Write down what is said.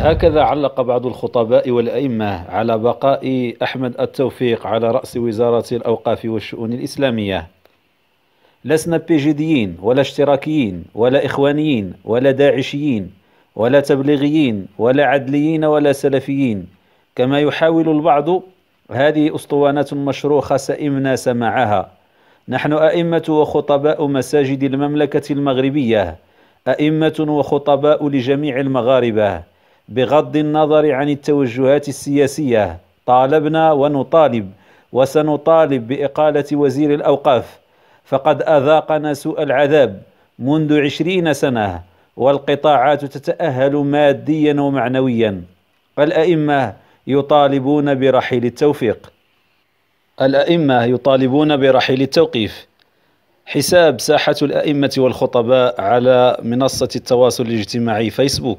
هكذا علق بعض الخطباء والأئمة على بقاء أحمد التوفيق على رأس وزارة الأوقاف والشؤون الإسلامية لسنا بيجيديين ولا اشتراكيين ولا إخوانيين ولا داعشيين ولا تبليغيين ولا عدليين ولا سلفيين كما يحاول البعض هذه أسطوانات مشروخة سئمنا سماعها نحن أئمة وخطباء مساجد المملكة المغربية أئمة وخطباء لجميع المغاربة بغض النظر عن التوجهات السياسية طالبنا ونطالب وسنطالب بإقالة وزير الأوقاف فقد أذاقنا سوء العذاب منذ عشرين سنة والقطاعات تتأهل ماديا ومعنويا الأئمة يطالبون برحيل التوفيق الأئمة يطالبون برحيل التوقيف حساب ساحة الأئمة والخطباء على منصة التواصل الاجتماعي فيسبوك